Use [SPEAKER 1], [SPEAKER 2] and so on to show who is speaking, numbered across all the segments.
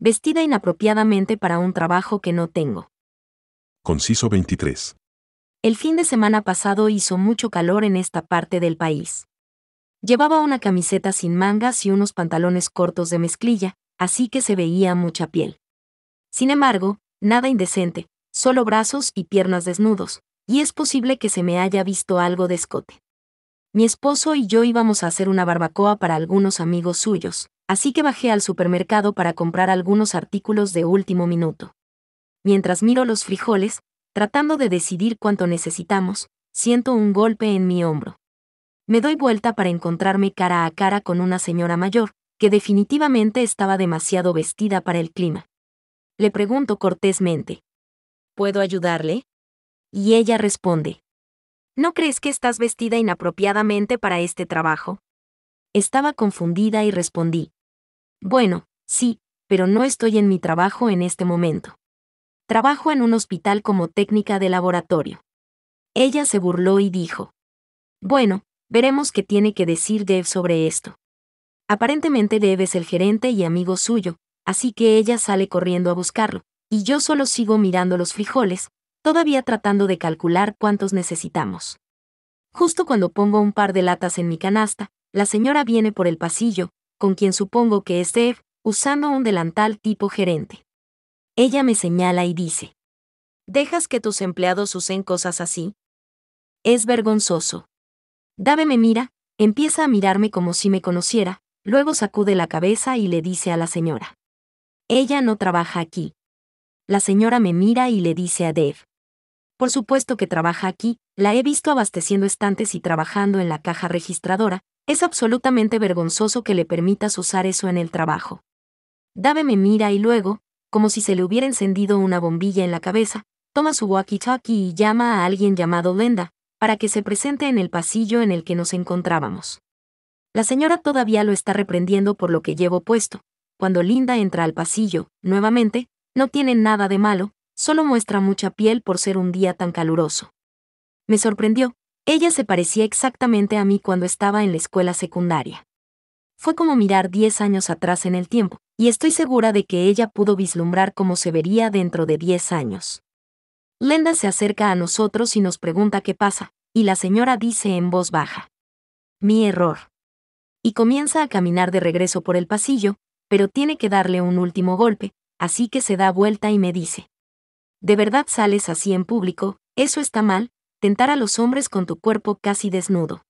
[SPEAKER 1] vestida inapropiadamente para un trabajo que no tengo. Conciso 23. El fin de semana pasado hizo mucho calor en esta parte del país. Llevaba una camiseta sin mangas y unos pantalones cortos de mezclilla, así que se veía mucha piel. Sin embargo, nada indecente, solo brazos y piernas desnudos, y es posible que se me haya visto algo de escote. Mi esposo y yo íbamos a hacer una barbacoa para algunos amigos suyos, así que bajé al supermercado para comprar algunos artículos de último minuto. Mientras miro los frijoles, tratando de decidir cuánto necesitamos, siento un golpe en mi hombro. Me doy vuelta para encontrarme cara a cara con una señora mayor, que definitivamente estaba demasiado vestida para el clima. Le pregunto cortésmente, ¿Puedo ayudarle? Y ella responde, ¿No crees que estás vestida inapropiadamente para este trabajo? Estaba confundida y respondí, bueno, sí, pero no estoy en mi trabajo en este momento. Trabajo en un hospital como técnica de laboratorio. Ella se burló y dijo. Bueno, veremos qué tiene que decir Dev sobre esto. Aparentemente Dev es el gerente y amigo suyo, así que ella sale corriendo a buscarlo, y yo solo sigo mirando los frijoles, todavía tratando de calcular cuántos necesitamos. Justo cuando pongo un par de latas en mi canasta, la señora viene por el pasillo, con quien supongo que es Dev, usando un delantal tipo gerente. Ella me señala y dice, ¿dejas que tus empleados usen cosas así? Es vergonzoso. Dave me mira, empieza a mirarme como si me conociera, luego sacude la cabeza y le dice a la señora. Ella no trabaja aquí. La señora me mira y le dice a Dev. Por supuesto que trabaja aquí, la he visto abasteciendo estantes y trabajando en la caja registradora, es absolutamente vergonzoso que le permitas usar eso en el trabajo. Dave me mira y luego, como si se le hubiera encendido una bombilla en la cabeza, toma su walkie-talkie y llama a alguien llamado Linda, para que se presente en el pasillo en el que nos encontrábamos. La señora todavía lo está reprendiendo por lo que llevo puesto. Cuando Linda entra al pasillo, nuevamente, no tiene nada de malo, solo muestra mucha piel por ser un día tan caluroso. Me sorprendió, ella se parecía exactamente a mí cuando estaba en la escuela secundaria. Fue como mirar diez años atrás en el tiempo, y estoy segura de que ella pudo vislumbrar cómo se vería dentro de 10 años. Lenda se acerca a nosotros y nos pregunta qué pasa, y la señora dice en voz baja. Mi error. Y comienza a caminar de regreso por el pasillo, pero tiene que darle un último golpe, así que se da vuelta y me dice. ¿De verdad sales así en público? Eso está mal, tentar a los hombres con tu cuerpo casi desnudo.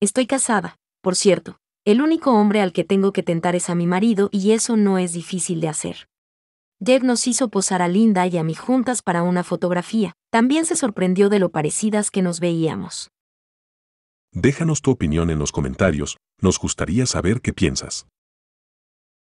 [SPEAKER 1] Estoy casada, por cierto. El único hombre al que tengo que tentar es a mi marido y eso no es difícil de hacer. Jeff nos hizo posar a Linda y a mí juntas para una fotografía. También se sorprendió de lo parecidas que nos veíamos. Déjanos tu opinión en los comentarios, nos gustaría saber qué piensas.